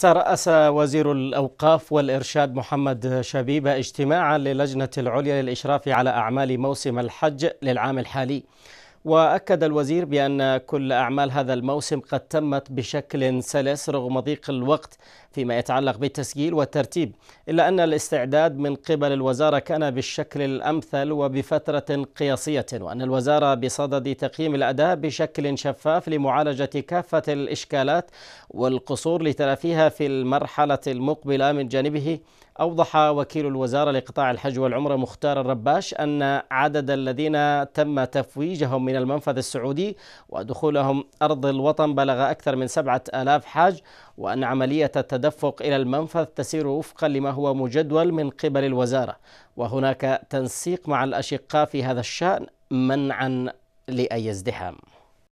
ترأس وزير الأوقاف والإرشاد محمد شبيبة اجتماعا للجنة العليا للإشراف على أعمال موسم الحج للعام الحالي وأكد الوزير بأن كل أعمال هذا الموسم قد تمت بشكل سلس رغم ضيق الوقت فيما يتعلق بالتسجيل والترتيب إلا أن الاستعداد من قبل الوزارة كان بالشكل الأمثل وبفترة قياسية وأن الوزارة بصدد تقييم الأداء بشكل شفاف لمعالجة كافة الإشكالات والقصور لتلافيها في المرحلة المقبلة من جانبه أوضح وكيل الوزارة لقطاع الحج والعمرة مختار الرباش أن عدد الذين تم تفويجهم من المنفذ السعودي ودخولهم أرض الوطن بلغ أكثر من سبعة آلاف حاج وأن عملية التدفق إلى المنفذ تسير وفقا لما هو مجدول من قبل الوزارة وهناك تنسيق مع الأشقاء في هذا الشأن منعا لأي ازدحام